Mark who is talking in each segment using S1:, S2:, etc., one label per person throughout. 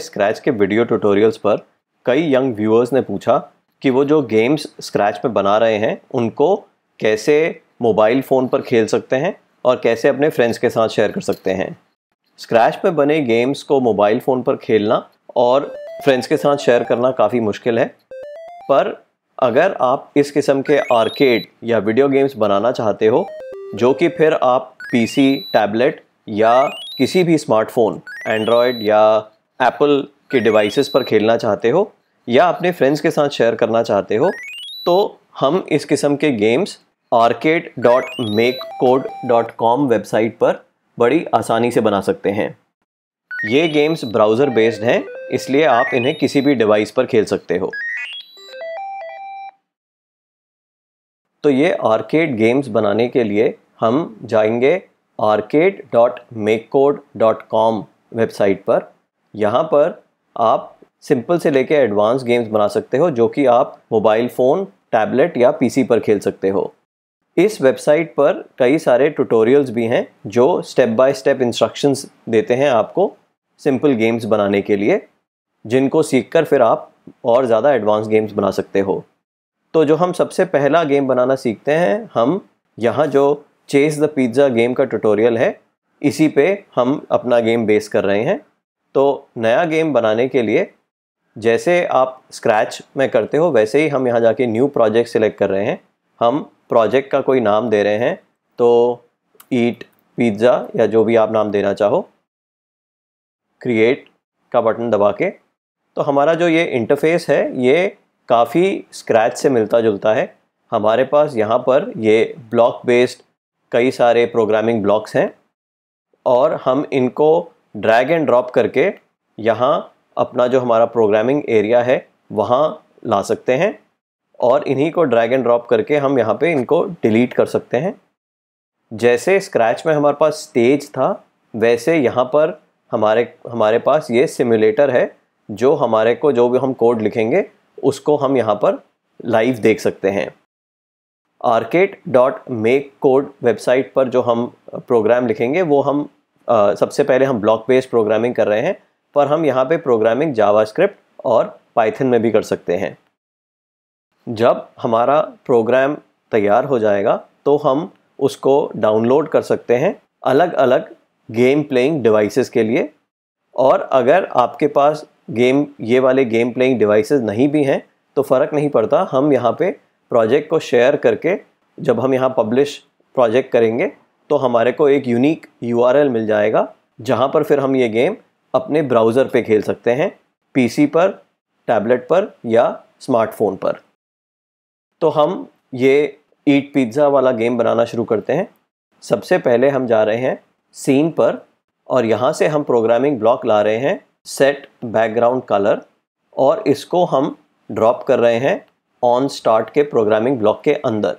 S1: scratch के video tutorials पर कई यंग व्यूअर्स ने पूछा कि वो जो गेम्स स्क्रैच में बना रहे हैं उनको कैसे मोबाइल फ़ोन पर खेल सकते हैं और कैसे अपने फ्रेंड्स के साथ शेयर कर सकते हैं स्क्रैच में बने गेम्स को मोबाइल फ़ोन पर खेलना और फ्रेंड्स के साथ शेयर करना काफ़ी मुश्किल है पर अगर आप इस किस्म के आर्केड या वीडियो गेम्स बनाना चाहते हो जो कि फिर आप पीसी, टैबलेट या किसी भी स्मार्टफोन एंड्रॉयड या एप्पल के डिवाइसेस पर खेलना चाहते हो या अपने फ्रेंड्स के साथ शेयर करना चाहते हो तो हम इस किस्म के games arcade dot make code dot com website पर बड़ी आसानी से बना सकते हैं ये गेम्स ब्राउज़र बेस्ड हैं इसलिए आप इन्हें किसी भी डिवाइस पर खेल सकते हो तो ये आर्केड गेम्स बनाने के लिए हम जाएंगे arcade dot make code dot com website पर यहाँ पर आप सिंपल से लेके एडवांस गेम्स बना सकते हो जो कि आप मोबाइल फ़ोन टैबलेट या पीसी पर खेल सकते हो इस वेबसाइट पर कई सारे ट्यूटोरियल्स भी हैं जो स्टेप बाय स्टेप इंस्ट्रक्शंस देते हैं आपको सिंपल गेम्स बनाने के लिए जिनको सीखकर फिर आप और ज़्यादा एडवांस गेम्स बना सकते हो तो जो हम सबसे पहला गेम बनाना सीखते हैं हम यहाँ जो चेस द पिज़्ज़ा गेम का ट्यूटोरियल है इसी पे हम अपना गेम बेस कर रहे हैं तो नया गेम बनाने के लिए जैसे आप स्क्रैच में करते हो वैसे ही हम यहाँ जाके न्यू प्रोजेक्ट सिलेक्ट कर रहे हैं हम प्रोजेक्ट का कोई नाम दे रहे हैं तो ईट पिज़्ज़ा या जो भी आप नाम देना चाहो क्रिएट का बटन दबा के तो हमारा जो ये इंटरफेस है ये काफ़ी स्क्रैच से मिलता जुलता है हमारे पास यहाँ पर ये ब्लॉक बेस्ड कई सारे प्रोग्रामिंग ब्लॉक्स हैं और हम इनको ड्रैग एंड ड्रॉप करके यहाँ अपना जो हमारा प्रोग्रामिंग एरिया है वहाँ ला सकते हैं और इन्हीं को ड्रैग एंड ड्रॉप करके हम यहाँ पे इनको डिलीट कर सकते हैं जैसे स्क्रैच में हमारे पास स्टेज था वैसे यहाँ पर हमारे हमारे पास ये सिमुलेटर है जो हमारे को जो भी हम कोड लिखेंगे उसको हम यहाँ पर लाइव देख सकते हैं arcade dot make code website पर जो हम प्रोग्राम लिखेंगे वो हम सबसे पहले हम ब्लॉक बेस्ड प्रोग्रामिंग कर रहे हैं पर हम यहाँ पे प्रोग्रामिंग जावास्क्रिप्ट और पाइथन में भी कर सकते हैं जब हमारा प्रोग्राम तैयार हो जाएगा तो हम उसको डाउनलोड कर सकते हैं अलग अलग गेम प्लेइंग डिवाइसेस के लिए और अगर आपके पास गेम ये वाले गेम प्लेइंग डिवाइसेस नहीं भी हैं तो फ़र्क नहीं पड़ता हम यहाँ पे प्रोजेक्ट को शेयर करके जब हम यहाँ पब्लिश प्रोजेक्ट करेंगे तो हमारे को एक यूनिक यू मिल जाएगा जहाँ पर फिर हम ये गेम अपने ब्राउज़र पे खेल सकते हैं पीसी पर टैबलेट पर या स्मार्टफोन पर तो हम ये ईट पिज़्ज़ा वाला गेम बनाना शुरू करते हैं सबसे पहले हम जा रहे हैं सीन पर और यहाँ से हम प्रोग्रामिंग ब्लॉक ला रहे हैं सेट बैकग्राउंड कलर और इसको हम ड्रॉप कर रहे हैं ऑन स्टार्ट के प्रोग्रामिंग ब्लॉक के अंदर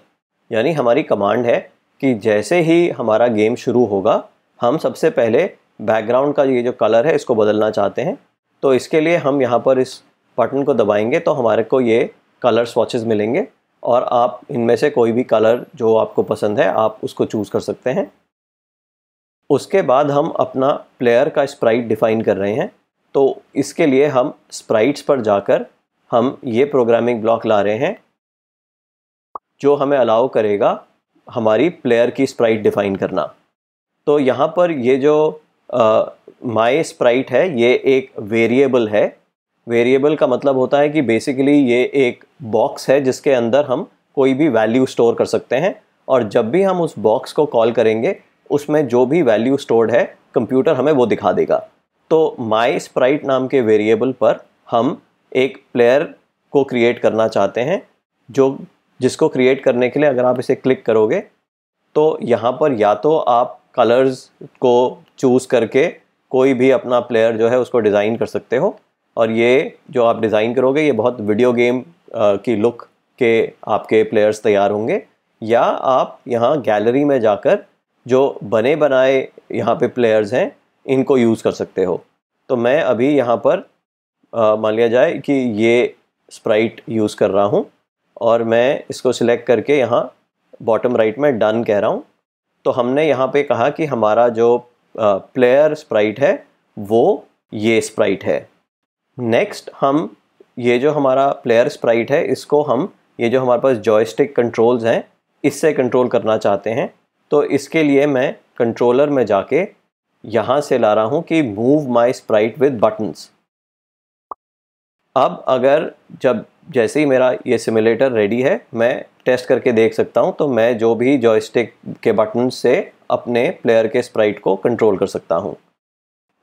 S1: यानी हमारी कमांड है कि जैसे ही हमारा गेम शुरू होगा हम सबसे पहले बैकग्राउंड का ये जो कलर है इसको बदलना चाहते हैं तो इसके लिए हम यहाँ पर इस बटन को दबाएंगे तो हमारे को ये कलर स्वाचेज़ मिलेंगे और आप इनमें से कोई भी कलर जो आपको पसंद है आप उसको चूज़ कर सकते हैं उसके बाद हम अपना प्लेयर का स्प्राइट डिफ़ाइन कर रहे हैं तो इसके लिए हम स्प्राइट्स पर जाकर हम ये प्रोग्रामिंग ब्लॉक ला रहे हैं जो हमें अलाउ करेगा हमारी प्लेयर की स्प्राइट डिफाइन करना तो यहाँ पर ये जो माई स्प्राइट है ये एक वेरिएबल है वेरिएबल का मतलब होता है कि बेसिकली ये एक बॉक्स है जिसके अंदर हम कोई भी वैल्यू स्टोर कर सकते हैं और जब भी हम उस बॉक्स को कॉल करेंगे उसमें जो भी वैल्यू स्टोर्ड है कंप्यूटर हमें वो दिखा देगा तो माई स्प्राइट नाम के वेरिएबल पर हम एक प्लेयर को क्रिएट करना चाहते हैं जो जिसको क्रिएट करने के लिए अगर आप इसे क्लिक करोगे तो यहाँ पर या तो आप कलर्स को चूज़ करके कोई भी अपना प्लेयर जो है उसको डिज़ाइन कर सकते हो और ये जो आप डिज़ाइन करोगे ये बहुत वीडियो गेम की लुक के आपके प्लेयर्स तैयार होंगे या आप यहाँ गैलरी में जाकर जो बने बनाए यहाँ पे प्लेयर्स हैं इनको यूज़ कर सकते हो तो मैं अभी यहाँ पर मान लिया जाए कि ये स्प्राइट यूज़ कर रहा हूँ और मैं इसको सिलेक्ट करके यहाँ बॉटम राइट में डन कह रहा हूँ तो हमने यहाँ पे कहा कि हमारा जो प्लेयर स्प्राइट है वो ये स्प्राइट है नेक्स्ट हम ये जो हमारा प्लेयर स्प्राइट है इसको हम ये जो हमारे पास जॉयस्टिक कंट्रोल्स हैं इससे कंट्रोल करना चाहते हैं तो इसके लिए मैं कंट्रोलर में जाके यहाँ से ला रहा हूँ कि move my sprite with buttons अब अगर जब जैसे ही मेरा ये सिमुलेटर रेडी है मैं टेस्ट करके देख सकता हूँ तो मैं जो भी जॉयस्टिक के बटन से अपने प्लेयर के स्प्राइट को कंट्रोल कर सकता हूँ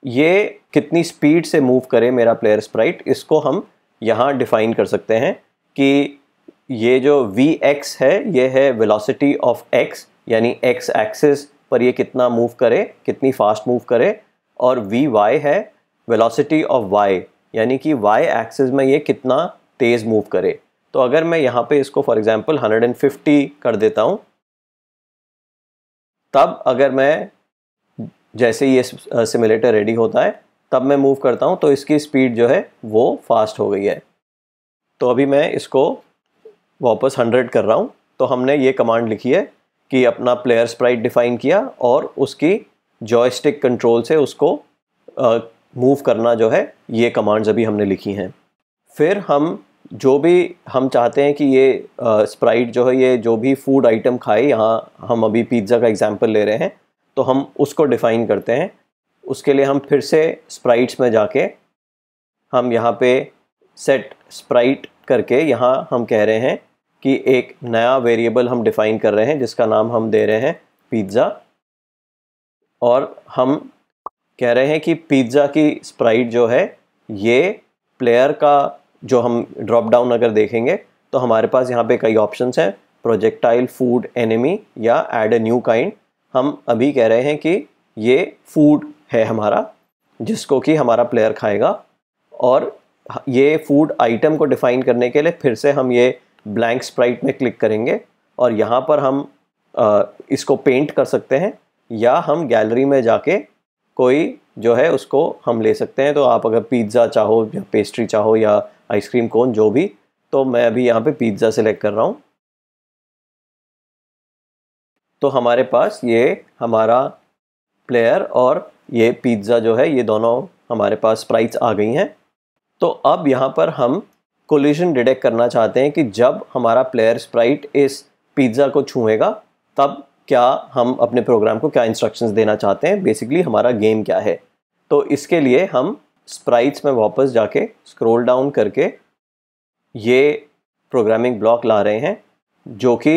S1: ये कितनी स्पीड से मूव करे मेरा प्लेयर स्प्राइट इसको हम यहाँ डिफाइन कर सकते हैं कि ये जो वी एक्स है ये है वेलोसिटी ऑफ एक्स यानी एक्स एक्सिस पर ये कितना मूव करे कितनी फास्ट मूव करे और वी वाई है वेलोसिटी ऑफ वाई यानी कि वाई एक्सिस में ये कितना तेज़ मूव करे तो अगर मैं यहाँ पे इसको फॉर एग्जांपल 150 कर देता हूँ तब अगर मैं जैसे ये सिमुलेटर रेडी uh, होता है तब मैं मूव करता हूँ तो इसकी स्पीड जो है वो फास्ट हो गई है तो अभी मैं इसको वापस 100 कर रहा हूँ तो हमने ये कमांड लिखी है कि अपना प्लेयर स्प्राइट डिफाइन किया और उसकी जॉयस्टिक कंट्रोल से उसको मूव uh, करना जो है ये कमांड्स अभी हमने लिखी हैं फिर हम जो भी हम चाहते हैं कि ये स्प्राइट जो है ये जो भी फूड आइटम खाए यहाँ हम अभी पिज्ज़ा का एग्जांपल ले रहे हैं तो हम उसको डिफ़ाइन करते हैं उसके लिए हम फिर से स्प्राइट्स में जाके हम यहाँ पे सेट स्प्राइट करके यहाँ हम कह रहे हैं कि एक नया वेरिएबल हम डिफ़ाइन कर रहे हैं जिसका नाम हम दे रहे हैं पिज़्ज़ा और हम कह रहे हैं कि पिज़्ज़ा की स्प्राइट जो है ये प्लेयर का जो हम ड्रॉप डाउन अगर देखेंगे तो हमारे पास यहाँ पे कई ऑप्शंस हैं प्रोजेक्टाइल फूड एनिमी या एड ए न्यू काइंड हम अभी कह रहे हैं कि ये फूड है हमारा जिसको कि हमारा प्लेयर खाएगा और ये फूड आइटम को डिफ़ाइन करने के लिए फिर से हम ये ब्लैंक स्प्राइट में क्लिक करेंगे और यहाँ पर हम आ, इसको पेंट कर सकते हैं या हम गैलरी में जाके कोई जो है उसको हम ले सकते हैं तो आप अगर पिज़्ज़ा चाहो या पेस्ट्री चाहो या आइसक्रीम कोन जो भी तो मैं अभी यहाँ पे पिज़्ज़ा सेलेक्ट कर रहा हूँ तो हमारे पास ये हमारा प्लेयर और ये पिज़्ज़ा जो है ये दोनों हमारे पास प्राइस आ गई हैं तो अब यहाँ पर हम कोलिशन डिटेक्ट करना चाहते हैं कि जब हमारा प्लेयर स्प्राइट इस पिज़्ज़ा को छूएगा तब क्या हम अपने प्रोग्राम को क्या इंस्ट्रक्शंस देना चाहते हैं बेसिकली हमारा गेम क्या है तो इसके लिए हम स्प्राइट्स में वापस जाके स्क्रॉल डाउन करके ये प्रोग्रामिंग ब्लॉक ला रहे हैं जो कि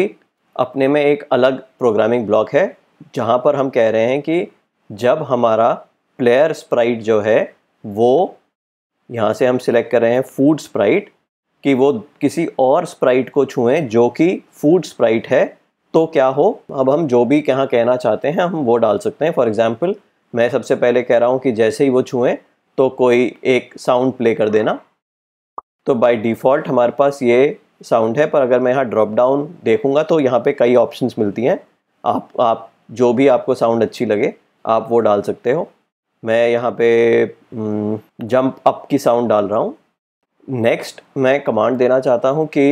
S1: अपने में एक अलग प्रोग्रामिंग ब्लॉक है जहाँ पर हम कह रहे हैं कि जब हमारा प्लेयर स्प्राइट जो है वो यहाँ से हम सिलेक्ट कर रहे हैं फूड स्प्राइट कि वो किसी और स्प्राइट को छुएं जो कि फूड स्प्राइट है तो क्या हो अब हम जो भी कहाँ कहना चाहते हैं हम वो डाल सकते हैं फॉर एग्ज़ाम्पल मैं सबसे पहले कह रहा हूँ कि जैसे ही वो छुएं तो कोई एक साउंड प्ले कर देना तो बाय डिफ़ॉल्ट हमारे पास ये साउंड है पर अगर मैं यहाँ ड्रॉप डाउन देखूँगा तो यहाँ पे कई ऑप्शंस मिलती हैं आप आप जो भी आपको साउंड अच्छी लगे आप वो डाल सकते हो मैं यहाँ पे जंप हम्म, अप की साउंड डाल रहा हूँ नेक्स्ट मैं कमांड देना चाहता हूँ कि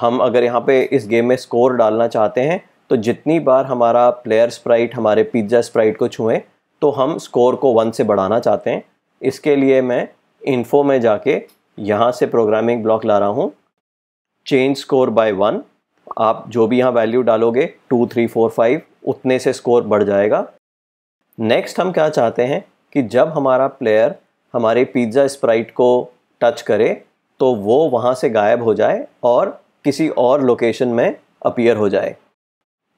S1: हम अगर यहाँ पे इस गेम में स्कोर डालना चाहते हैं तो जितनी बार हमारा प्लेयर स्प्राइट हमारे पिज्ज़ा स्प्राइट को छुएँ तो हम स्कोर को वन से बढ़ाना चाहते हैं इसके लिए मैं इन्फो में जाके यहाँ से प्रोग्रामिंग ब्लॉक ला रहा हूँ चेंज स्कोर बाय वन आप जो भी यहाँ वैल्यू डालोगे टू थ्री फोर फाइव उतने से स्कोर बढ़ जाएगा नेक्स्ट हम क्या चाहते हैं कि जब हमारा प्लेयर हमारे पिज्ज़ा स्प्राइट को टच करे तो वो वहाँ से गायब हो जाए और किसी और लोकेशन में अपीयर हो जाए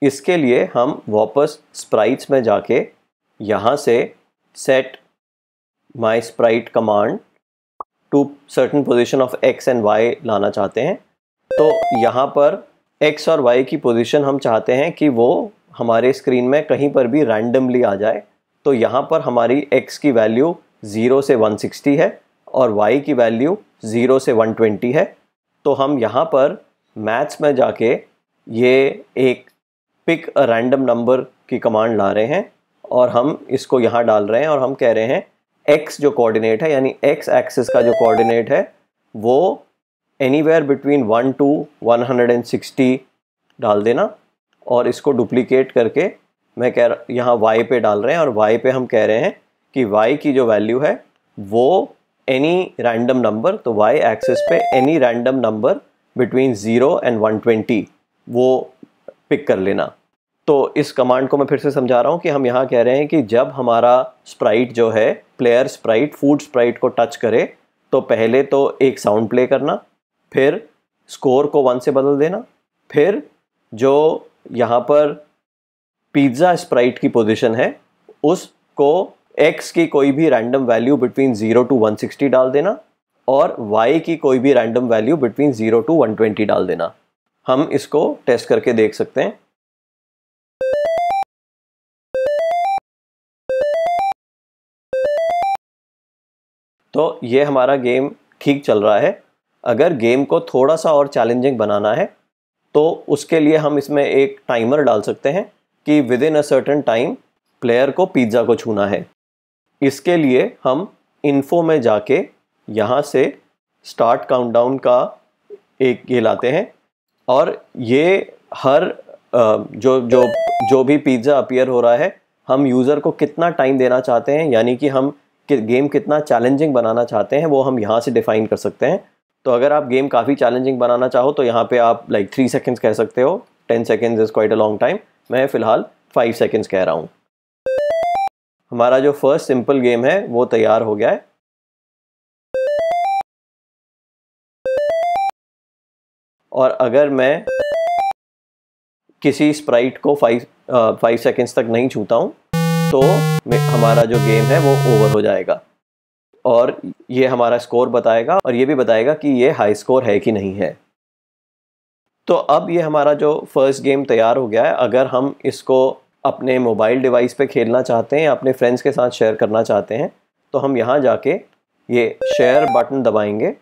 S1: इसके लिए हम वापस स्प्राइट्स में जाके यहाँ से set my sprite command to certain position of X and Y लाना चाहते हैं तो यहाँ पर एक्स और वाई की पोजिशन हम चाहते हैं कि वो हमारे स्क्रीन में कहीं पर भी रैंडमली आ जाए तो यहाँ पर हमारी एक्स की वैल्यू ज़ीरो से 160 है और वाई की वैल्यू ज़ीरो से 120 है तो हम यहाँ पर मैथ्स में जाके ये एक पिक अ रैंडम नंबर की कमांड ला रहे हैं और हम इसको यहाँ डाल रहे हैं और हम कह रहे हैं एक्स जो कोऑर्डिनेट है यानी एक्स एक्सिस का जो कोऑर्डिनेट है वो anywhere between one to one hundred and sixty डाल देना और इसको डुप्लीकेट करके मैं कह रहा यहाँ वाई पे डाल रहे हैं और वाई पे हम कह रहे हैं कि वाई की जो वैल्यू है वो एनी रैंडम नंबर तो वाई एक्सिस पे any random number between zero and one twenty वो पिक कर लेना तो इस कमांड को मैं फिर से समझा रहा हूँ कि हम यहाँ कह रहे हैं कि जब हमारा स्प्राइट जो है प्लेयर स्प्राइट फूड स्प्राइट को टच करे तो पहले तो एक साउंड प्ले करना फिर स्कोर को वन से बदल देना फिर जो यहाँ पर पिज़्ज़ा स्प्राइट की पोजीशन है उसको एक्स की कोई भी random value between zero to one sixty डाल देना और वाई की कोई भी random value between zero to one twenty डाल देना हम इसको टेस्ट करके देख सकते हैं तो ये हमारा गेम ठीक चल रहा है अगर गेम को थोड़ा सा और चैलेंजिंग बनाना है तो उसके लिए हम इसमें एक टाइमर डाल सकते हैं कि within a certain time player को पिज़्ज़ा को छूना है इसके लिए हम इन्फो में जाके यहाँ से स्टार्ट काउंटडाउन का एक ये लाते हैं और ये हर जो जो जो भी पिज़्ज़ा अपीयर हो रहा है हम यूज़र को कितना टाइम देना चाहते हैं यानी कि हम कि गेम कितना चैलेंजिंग बनाना चाहते हैं वो हम यहाँ से डिफाइन कर सकते हैं तो अगर आप गेम काफ़ी चैलेंजिंग बनाना चाहो तो यहाँ पे आप लाइक थ्री सेकेंड्स कह सकते हो ten seconds is quite a long time मैं फ़िलहाल फाइव सेकेंड्स कह रहा हूँ हमारा जो फर्स्ट सिंपल गेम है वो तैयार हो गया है और अगर मैं किसी स्प्राइट को फाइव फाइव सेकेंड्स तक नहीं छूता हूँ तो हमारा जो गेम है वो ओवर हो जाएगा और ये हमारा स्कोर बताएगा और ये भी बताएगा कि ये हाई स्कोर है कि नहीं है तो अब ये हमारा जो फर्स्ट गेम तैयार हो गया है अगर हम इसको अपने मोबाइल डिवाइस पे खेलना चाहते हैं अपने फ्रेंड्स के साथ शेयर करना चाहते हैं तो हम यहाँ जाके ये शेयर बटन दबाएंगे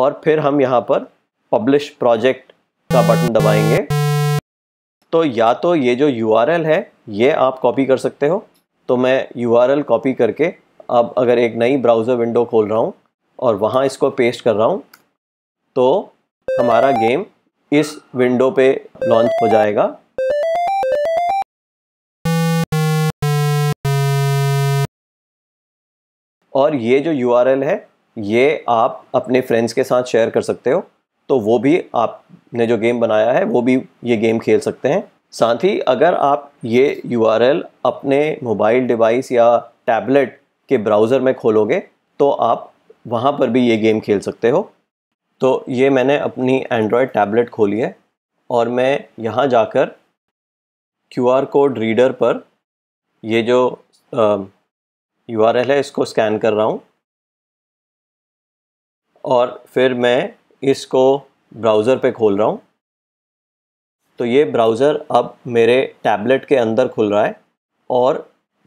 S1: और फिर हम यहाँ पर पब्लिश प्रोजेक्ट का बटन दबाएंगे तो या तो ये जो यू है ये आप कॉपी कर सकते हो तो मैं यू कॉपी करके अब अगर एक नई ब्राउज़र विंडो खोल रहा हूँ और वहाँ इसको पेस्ट कर रहा हूँ तो हमारा गेम इस विंडो पे लॉन्च हो जाएगा और ये जो यू है ये आप अपने फ्रेंड्स के साथ शेयर कर सकते हो तो वो भी आपने जो गेम बनाया है वो भी ये गेम खेल सकते हैं साथ ही अगर आप ये यू अपने मोबाइल डिवाइस या टैबलेट के ब्राउज़र में खोलोगे तो आप वहाँ पर भी ये गेम खेल सकते हो तो ये मैंने अपनी एंड्रॉयड टैबलेट खोली है और मैं यहाँ जाकर क्यू आर कोड रीडर पर ये जो यू है इसको स्कैन कर रहा हूँ और फिर मैं इसको ब्राउज़र पे खोल रहा हूँ तो ये ब्राउज़र अब मेरे टैबलेट के अंदर खुल रहा है और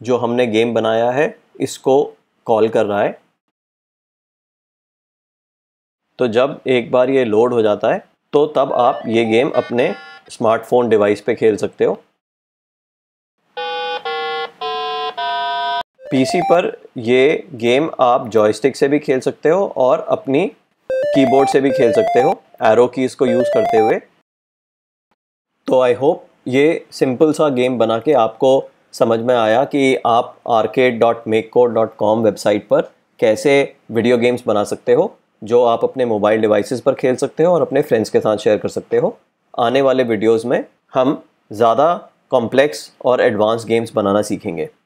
S1: जो हमने गेम बनाया है इसको कॉल कर रहा है तो जब एक बार ये लोड हो जाता है तो तब आप ये गेम अपने स्मार्टफोन डिवाइस पे खेल सकते हो पीसी पर ये गेम आप जॉयस्टिक से भी खेल सकते हो और अपनी कीबोर्ड से भी खेल सकते हो एरो कीज़ को यूज़ करते हुए तो आई होप ये सिंपल सा गेम बना के आपको समझ में आया कि आप arcade dot make code dot com website पर कैसे वीडियो गेम्स बना सकते हो जो आप अपने मोबाइल डिवाइसेस पर खेल सकते हो और अपने फ्रेंड्स के साथ शेयर कर सकते हो आने वाले वीडियोस में हम ज़्यादा कॉम्प्लेक्स और एडवांस गेम्स बनाना सीखेंगे